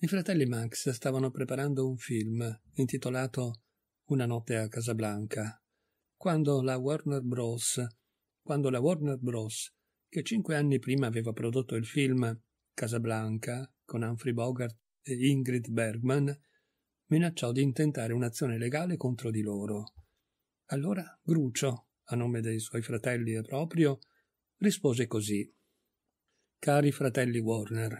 I fratelli Max stavano preparando un film intitolato Una notte a Casablanca, quando la Warner Bros., quando la Warner Bros., che cinque anni prima aveva prodotto il film Casablanca con Humphrey Bogart e Ingrid Bergman, minacciò di intentare un'azione legale contro di loro. Allora Grucio, a nome dei suoi fratelli e proprio, rispose così: Cari fratelli Warner,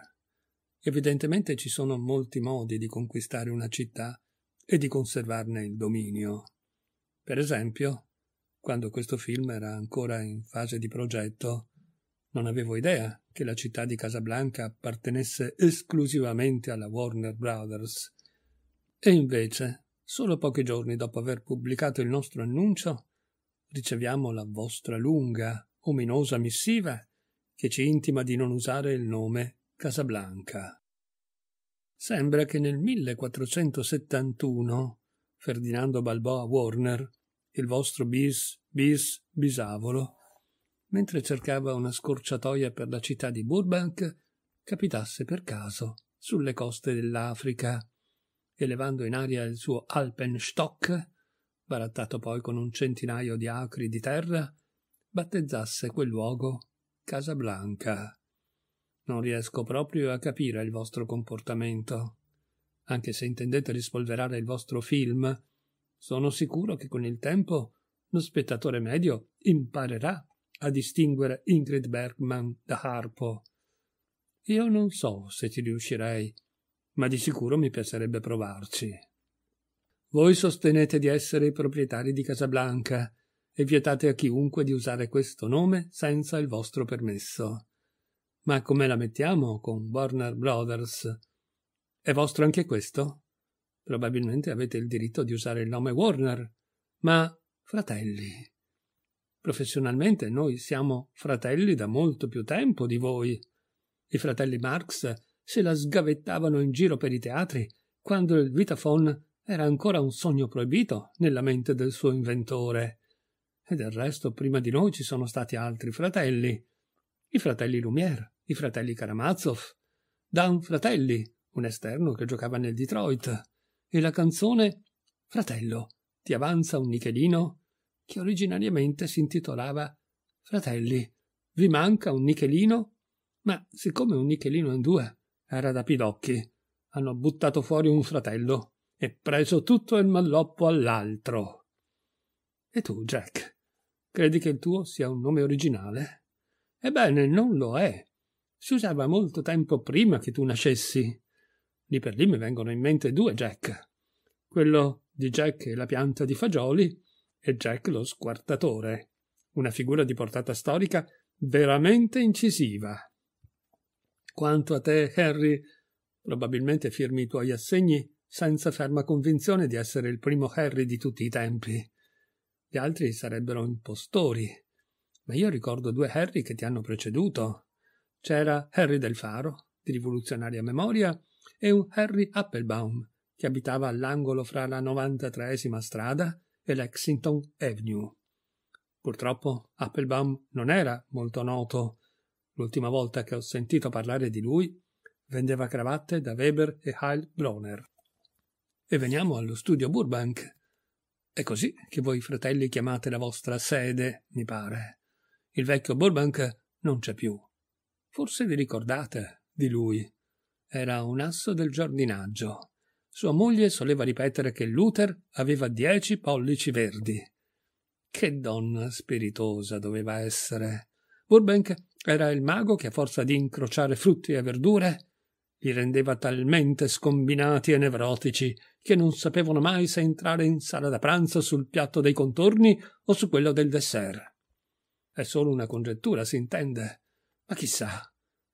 Evidentemente ci sono molti modi di conquistare una città e di conservarne il dominio. Per esempio, quando questo film era ancora in fase di progetto, non avevo idea che la città di Casablanca appartenesse esclusivamente alla Warner Brothers. E invece, solo pochi giorni dopo aver pubblicato il nostro annuncio, riceviamo la vostra lunga, ominosa missiva che ci intima di non usare il nome Casablanca. Sembra che nel 1471 Ferdinando Balboa Warner, il vostro bis bis bisavolo, mentre cercava una scorciatoia per la città di Burbank, capitasse per caso sulle coste dell'Africa, elevando in aria il suo Alpenstock, barattato poi con un centinaio di acri di terra, battezzasse quel luogo Casablanca. Non riesco proprio a capire il vostro comportamento. Anche se intendete rispolverare il vostro film, sono sicuro che con il tempo lo spettatore medio imparerà a distinguere Ingrid Bergman da Harpo. Io non so se ci riuscirei, ma di sicuro mi piacerebbe provarci. Voi sostenete di essere i proprietari di Casablanca e vietate a chiunque di usare questo nome senza il vostro permesso. Ma come la mettiamo con Warner Brothers? È vostro anche questo? Probabilmente avete il diritto di usare il nome Warner, ma fratelli. Professionalmente noi siamo fratelli da molto più tempo di voi. I fratelli Marx se la sgavettavano in giro per i teatri quando il Vitafon era ancora un sogno proibito nella mente del suo inventore. E del resto prima di noi ci sono stati altri fratelli, i fratelli Lumière, i fratelli Karamazov, Dan Fratelli, un esterno che giocava nel Detroit, e la canzone Fratello, ti avanza un nichelino, che originariamente si intitolava Fratelli, vi manca un nichelino? Ma siccome un nichelino in due era da pidocchi, hanno buttato fuori un fratello e preso tutto il malloppo all'altro. E tu, Jack, credi che il tuo sia un nome originale? Ebbene, non lo è. Si usava molto tempo prima che tu nascessi. Lì per lì mi vengono in mente due Jack. Quello di Jack e la pianta di fagioli e Jack lo squartatore. Una figura di portata storica veramente incisiva. Quanto a te, Harry, probabilmente firmi i tuoi assegni senza ferma convinzione di essere il primo Harry di tutti i tempi. Gli altri sarebbero impostori. Ma io ricordo due Harry che ti hanno preceduto. C'era Harry del Faro, di rivoluzionaria memoria, e un Harry Applebaum, che abitava all'angolo fra la 93esima strada e Lexington Avenue. Purtroppo Applebaum non era molto noto. L'ultima volta che ho sentito parlare di lui vendeva cravatte da Weber e Heilbronner. E veniamo allo studio Burbank. È così che voi fratelli chiamate la vostra sede, mi pare. Il vecchio Burbank non c'è più. Forse vi ricordate di lui. Era un asso del giardinaggio. Sua moglie soleva ripetere che Luther aveva dieci pollici verdi. Che donna spiritosa doveva essere. Burbank era il mago che a forza di incrociare frutti e verdure li rendeva talmente scombinati e nevrotici che non sapevano mai se entrare in sala da pranzo sul piatto dei contorni o su quello del dessert. È solo una congettura, si intende, ma chissà,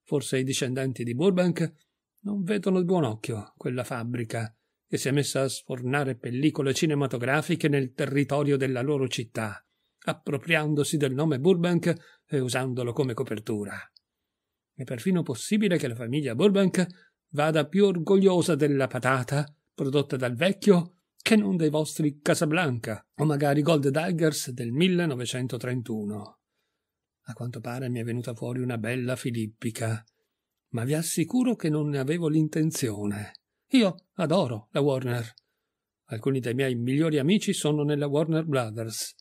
forse i discendenti di Burbank non vedono di buon occhio quella fabbrica che si è messa a sfornare pellicole cinematografiche nel territorio della loro città, appropriandosi del nome Burbank e usandolo come copertura. È perfino possibile che la famiglia Burbank vada più orgogliosa della patata prodotta dal vecchio che non dei vostri Casablanca o magari Gold Daggers del 1931. A quanto pare mi è venuta fuori una bella filippica. Ma vi assicuro che non ne avevo l'intenzione. Io adoro la Warner. Alcuni dei miei migliori amici sono nella Warner Brothers.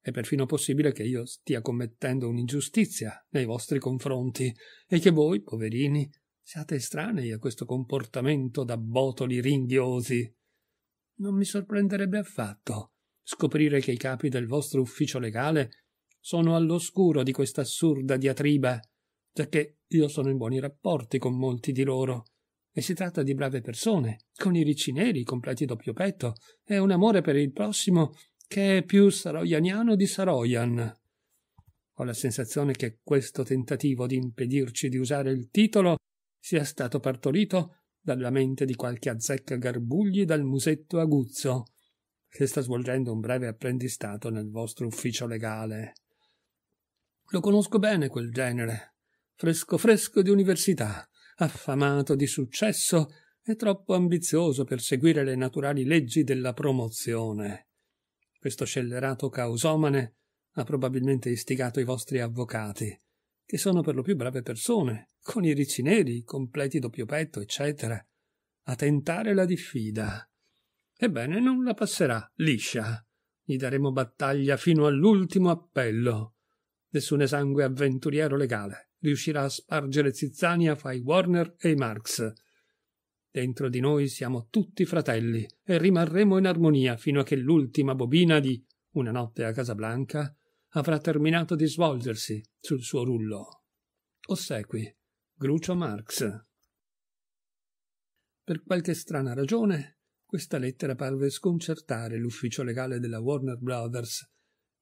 È perfino possibile che io stia commettendo un'ingiustizia nei vostri confronti e che voi, poverini, siate estranei a questo comportamento da botoli ringhiosi. Non mi sorprenderebbe affatto scoprire che i capi del vostro ufficio legale sono all'oscuro di questa assurda diatriba, giacché io sono in buoni rapporti con molti di loro. E si tratta di brave persone, con i ricci neri completi doppio petto, e un amore per il prossimo che è più saroianiano di Saroian. Ho la sensazione che questo tentativo di impedirci di usare il titolo sia stato partorito dalla mente di qualche azzecca garbugli dal musetto aguzzo, che sta svolgendo un breve apprendistato nel vostro ufficio legale. Lo conosco bene quel genere. Fresco fresco di università, affamato di successo e troppo ambizioso per seguire le naturali leggi della promozione. Questo scellerato causomane ha probabilmente istigato i vostri avvocati, che sono per lo più brave persone, con i ricci neri, completi doppio petto, eccetera, a tentare la diffida. Ebbene, non la passerà liscia. Gli daremo battaglia fino all'ultimo appello. Nessun esangue avventuriero legale riuscirà a spargere zizzania fra i Warner e i Marx. Dentro di noi siamo tutti fratelli e rimarremo in armonia fino a che l'ultima bobina di Una notte a Casablanca avrà terminato di svolgersi sul suo rullo. Ossequi Grucio Marx. Per qualche strana ragione, questa lettera parve sconcertare l'ufficio legale della Warner Brothers,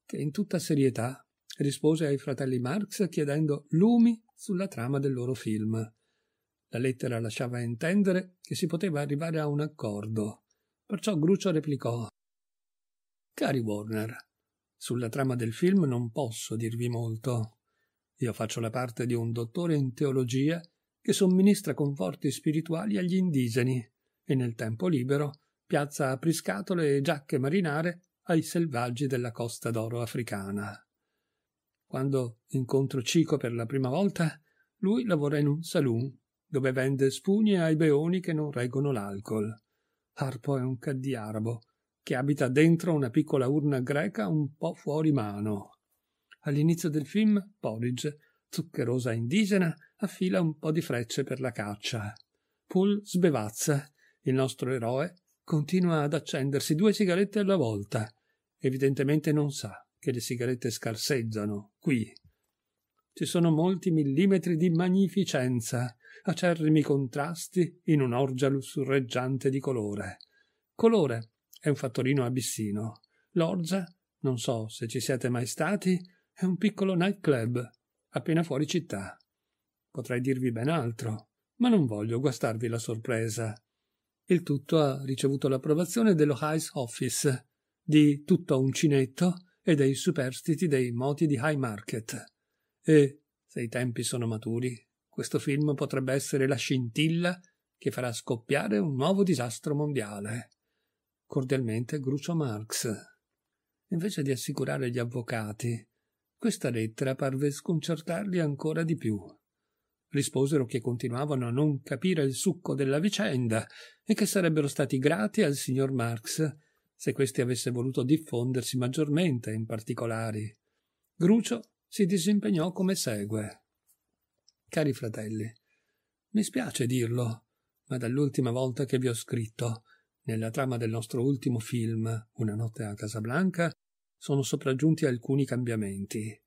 che in tutta serietà rispose ai fratelli Marx chiedendo lumi sulla trama del loro film. La lettera lasciava intendere che si poteva arrivare a un accordo, perciò Grucio replicò Cari Warner, sulla trama del film non posso dirvi molto. Io faccio la parte di un dottore in teologia che somministra conforti spirituali agli indigeni e nel tempo libero piazza apriscatole e giacche marinare ai selvaggi della Costa d'Oro africana. Quando incontro Cico per la prima volta, lui lavora in un saloon dove vende spugne ai beoni che non reggono l'alcol. Harpo è un caddi arabo che abita dentro una piccola urna greca un po' fuori mano. All'inizio del film, Porridge, zuccherosa indigena, affila un po' di frecce per la caccia. Pool sbevazza. Il nostro eroe continua ad accendersi due sigarette alla volta. Evidentemente non sa che le sigarette scarseggiano, qui. Ci sono molti millimetri di magnificenza, acerrimi contrasti in un'orgia lussurreggiante di colore. Colore è un fattorino abissino. L'orgia, non so se ci siete mai stati, è un piccolo nightclub, appena fuori città. Potrei dirvi ben altro, ma non voglio guastarvi la sorpresa. Il tutto ha ricevuto l'approvazione dello High Office, di tutto uncinetto e dei superstiti dei moti di High Market. E, se i tempi sono maturi, questo film potrebbe essere la scintilla che farà scoppiare un nuovo disastro mondiale. Cordialmente Grucio Marx. Invece di assicurare gli avvocati, questa lettera parve sconcertarli ancora di più. Risposero che continuavano a non capire il succo della vicenda e che sarebbero stati grati al signor Marx se questi avesse voluto diffondersi maggiormente in particolari. Grucio si disimpegnò come segue. Cari fratelli, mi spiace dirlo, ma dall'ultima volta che vi ho scritto, nella trama del nostro ultimo film, Una notte a Casablanca, sono sopraggiunti alcuni cambiamenti.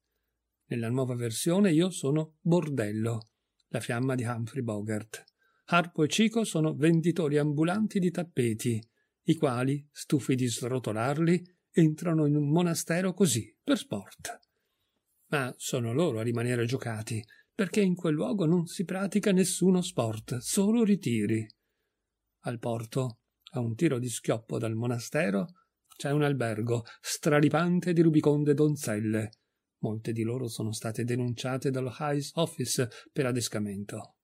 Nella nuova versione io sono Bordello, la fiamma di Humphrey Bogart. Harpo e Cico sono venditori ambulanti di tappeti i quali, stufi di srotolarli, entrano in un monastero così, per sport. Ma sono loro a rimanere giocati, perché in quel luogo non si pratica nessuno sport, solo ritiri. Al porto, a un tiro di schioppo dal monastero, c'è un albergo straripante di rubiconde donzelle. Molte di loro sono state denunciate dallo High Office per adescamento.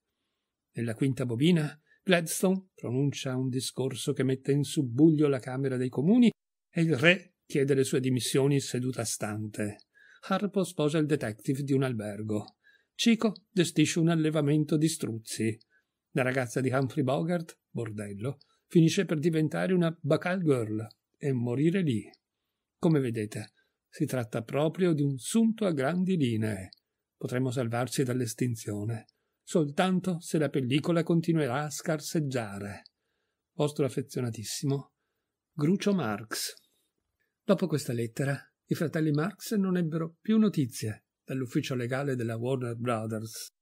Nella quinta bobina Gladstone pronuncia un discorso che mette in subbuglio la Camera dei Comuni e il re chiede le sue dimissioni seduta stante. Harpo sposa il detective di un albergo. Cico gestisce un allevamento di struzzi. La ragazza di Humphrey Bogart, bordello, finisce per diventare una bacal girl e morire lì. Come vedete, si tratta proprio di un sunto a grandi linee. Potremmo salvarci dall'estinzione soltanto se la pellicola continuerà a scarseggiare. Vostro affezionatissimo Grucio Marx. Dopo questa lettera, i fratelli Marx non ebbero più notizie dall'ufficio legale della Warner Brothers.